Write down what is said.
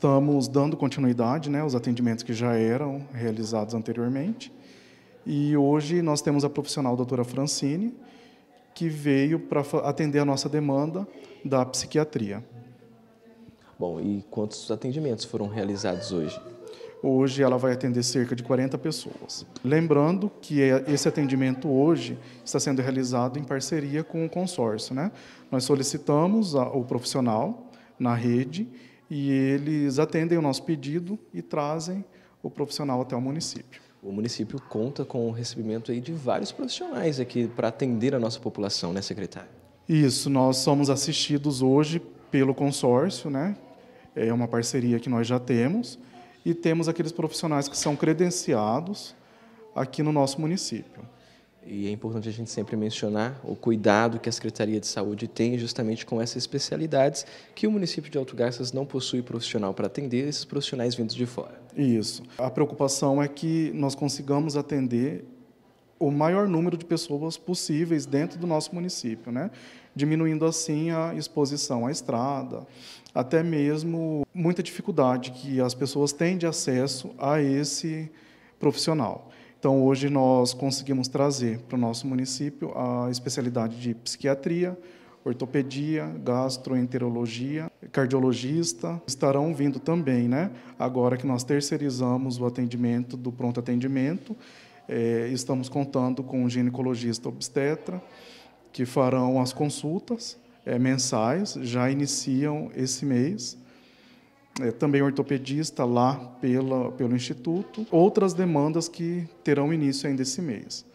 Estamos dando continuidade né, aos atendimentos que já eram realizados anteriormente. E hoje nós temos a profissional doutora Francine, que veio para atender a nossa demanda da psiquiatria. Bom, e quantos atendimentos foram realizados hoje? Hoje ela vai atender cerca de 40 pessoas. Lembrando que é, esse atendimento hoje está sendo realizado em parceria com o consórcio. Né? Nós solicitamos o profissional na rede e eles atendem o nosso pedido e trazem o profissional até o município. O município conta com o recebimento aí de vários profissionais aqui para atender a nossa população, né, secretário? Isso, nós somos assistidos hoje pelo consórcio, né? É uma parceria que nós já temos e temos aqueles profissionais que são credenciados aqui no nosso município. E é importante a gente sempre mencionar o cuidado que a Secretaria de Saúde tem justamente com essas especialidades que o município de Alto Garças não possui profissional para atender, esses profissionais vindos de fora. Isso. A preocupação é que nós consigamos atender o maior número de pessoas possíveis dentro do nosso município, né? diminuindo assim a exposição à estrada, até mesmo muita dificuldade que as pessoas têm de acesso a esse profissional. Então, hoje nós conseguimos trazer para o nosso município a especialidade de psiquiatria, ortopedia, gastroenterologia, cardiologista estarão vindo também, né? Agora que nós terceirizamos o atendimento do pronto atendimento, é, estamos contando com ginecologista obstetra que farão as consultas é, mensais, já iniciam esse mês é, também ortopedista lá pela, pelo Instituto, outras demandas que terão início ainda esse mês.